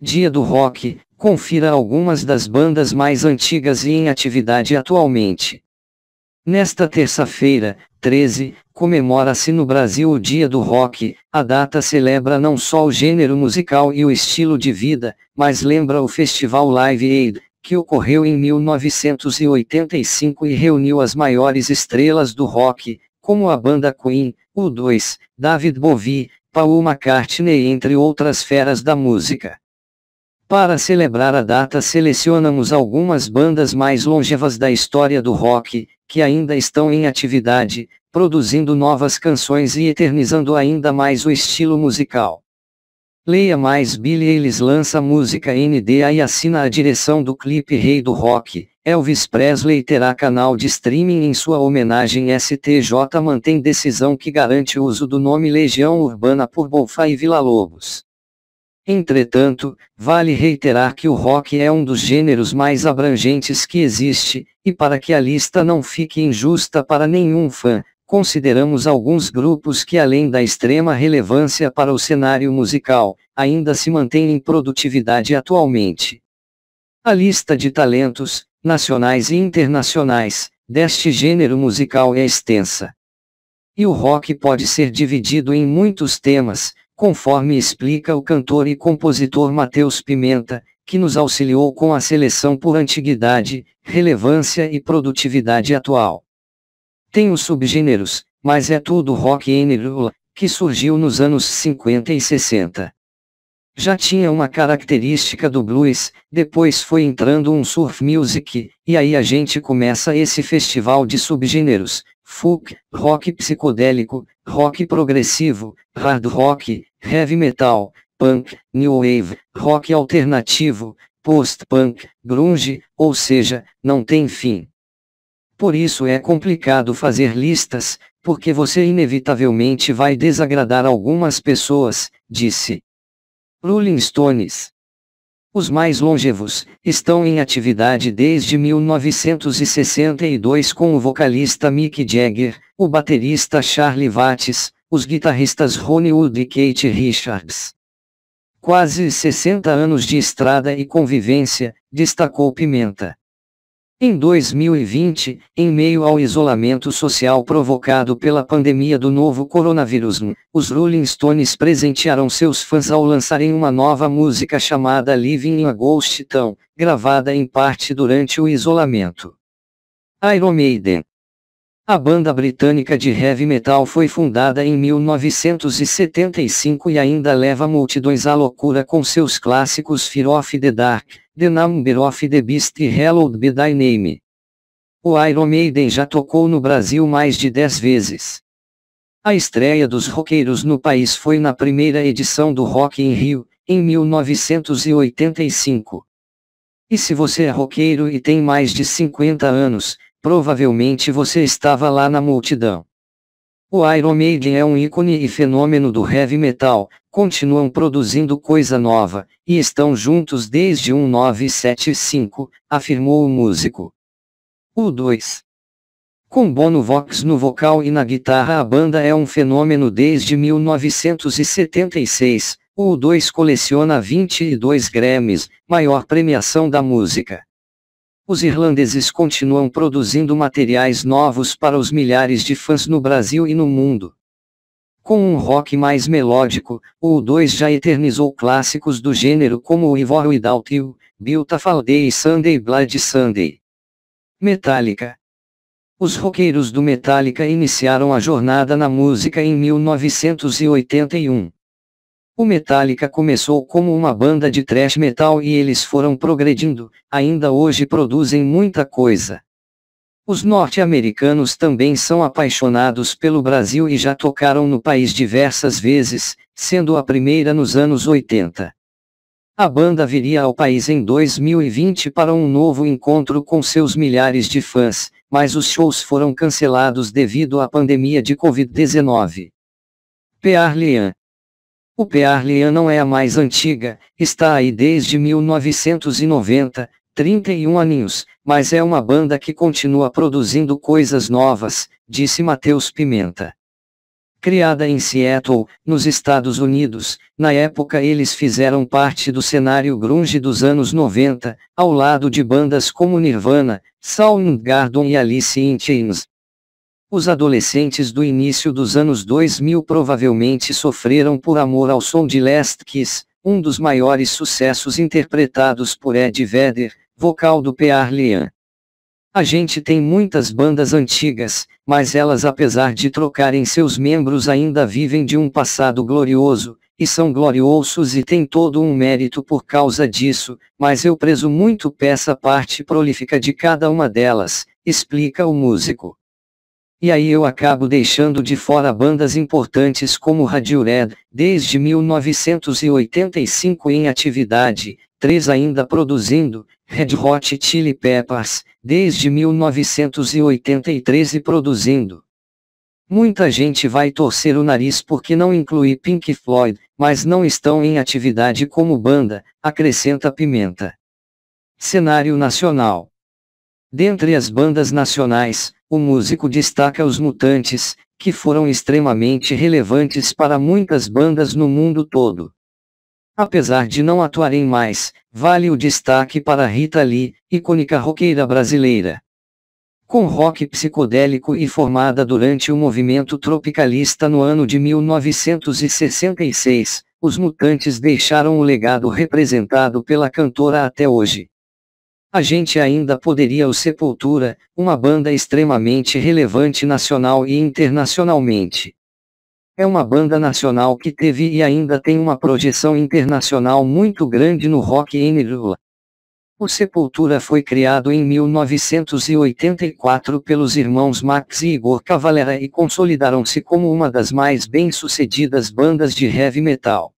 Dia do Rock, confira algumas das bandas mais antigas e em atividade atualmente. Nesta terça-feira, 13, comemora-se no Brasil o Dia do Rock. A data celebra não só o gênero musical e o estilo de vida, mas lembra o festival Live Aid, que ocorreu em 1985 e reuniu as maiores estrelas do rock, como a banda Queen, U2, David Bowie, Paul McCartney entre outras feras da música. Para celebrar a data selecionamos algumas bandas mais longevas da história do rock, que ainda estão em atividade, produzindo novas canções e eternizando ainda mais o estilo musical. Leia mais Billy Eilish lança música NDA e assina a direção do clipe Rei do Rock. Elvis Presley terá canal de streaming em sua homenagem STJ mantém decisão que garante o uso do nome Legião Urbana por Bolfa e Vila Lobos. Entretanto, vale reiterar que o rock é um dos gêneros mais abrangentes que existe, e para que a lista não fique injusta para nenhum fã, consideramos alguns grupos que além da extrema relevância para o cenário musical, ainda se mantêm em produtividade atualmente. A lista de talentos, nacionais e internacionais, deste gênero musical é extensa. E o rock pode ser dividido em muitos temas, conforme explica o cantor e compositor Matheus Pimenta, que nos auxiliou com a seleção por antiguidade, relevância e produtividade atual. Tem os subgêneros, mas é tudo rock and roll, que surgiu nos anos 50 e 60. Já tinha uma característica do blues, depois foi entrando um surf music, e aí a gente começa esse festival de subgêneros, folk, rock psicodélico, rock progressivo, hard rock, heavy metal, punk, new wave, rock alternativo, post-punk, grunge, ou seja, não tem fim. Por isso é complicado fazer listas, porque você inevitavelmente vai desagradar algumas pessoas, disse Rolling Stones. Os mais longevos estão em atividade desde 1962 com o vocalista Mick Jagger, o baterista Charlie Watts, os guitarristas Ronnie Wood e Kate Richards. Quase 60 anos de estrada e convivência, destacou Pimenta. Em 2020, em meio ao isolamento social provocado pela pandemia do novo coronavírus, os Rolling Stones presentearam seus fãs ao lançarem uma nova música chamada Living in a Ghost Town, gravada em parte durante o isolamento. Iron Maiden A banda britânica de heavy metal foi fundada em 1975 e ainda leva multidões à loucura com seus clássicos Fear of the Dark, The Number of the Beast Hallowed Be Thy Name. O Iron Maiden já tocou no Brasil mais de 10 vezes. A estreia dos roqueiros no país foi na primeira edição do Rock in Rio, em 1985. E se você é roqueiro e tem mais de 50 anos, provavelmente você estava lá na multidão. O Iron Maiden é um ícone e fenômeno do heavy metal, continuam produzindo coisa nova, e estão juntos desde 1975, afirmou o músico. O 2. Com Bono Vox no vocal e na guitarra a banda é um fenômeno desde 1976, o 2 coleciona 22 Grammys, maior premiação da música. Os irlandeses continuam produzindo materiais novos para os milhares de fãs no Brasil e no mundo. Com um rock mais melódico, o 2 já eternizou clássicos do gênero como o Ivor Without You, Beautiful Day e Sunday Blood Sunday. Metallica. Os roqueiros do Metallica iniciaram a jornada na música em 1981. O Metallica começou como uma banda de thrash metal e eles foram progredindo, ainda hoje produzem muita coisa. Os norte-americanos também são apaixonados pelo Brasil e já tocaram no país diversas vezes, sendo a primeira nos anos 80. A banda viria ao país em 2020 para um novo encontro com seus milhares de fãs, mas os shows foram cancelados devido à pandemia de Covid-19. Leanne o Pearlia não é a mais antiga, está aí desde 1990, 31 aninhos, mas é uma banda que continua produzindo coisas novas, disse Matheus Pimenta. Criada em Seattle, nos Estados Unidos, na época eles fizeram parte do cenário grunge dos anos 90, ao lado de bandas como Nirvana, Soundgarden e Alice in Chains. Os adolescentes do início dos anos 2000 provavelmente sofreram por amor ao som de Last Kiss, um dos maiores sucessos interpretados por Ed Vedder, vocal do P.R. Arlian. A gente tem muitas bandas antigas, mas elas apesar de trocarem seus membros ainda vivem de um passado glorioso, e são gloriosos e têm todo um mérito por causa disso, mas eu prezo muito peça parte prolífica de cada uma delas, explica o músico. E aí eu acabo deixando de fora bandas importantes como Radiohead, desde 1985 em atividade, três ainda produzindo, Red Hot Chili Peppers, desde 1983 e produzindo. Muita gente vai torcer o nariz porque não inclui Pink Floyd, mas não estão em atividade como banda, acrescenta Pimenta. Cenário nacional. Dentre as bandas nacionais, o músico destaca os Mutantes, que foram extremamente relevantes para muitas bandas no mundo todo. Apesar de não atuarem mais, vale o destaque para Rita Lee, icônica roqueira brasileira. Com rock psicodélico e formada durante o movimento tropicalista no ano de 1966, os Mutantes deixaram o legado representado pela cantora até hoje. A gente ainda poderia o Sepultura, uma banda extremamente relevante nacional e internacionalmente. É uma banda nacional que teve e ainda tem uma projeção internacional muito grande no rock em Nirula. O Sepultura foi criado em 1984 pelos irmãos Max e Igor Cavalera e consolidaram-se como uma das mais bem-sucedidas bandas de heavy metal.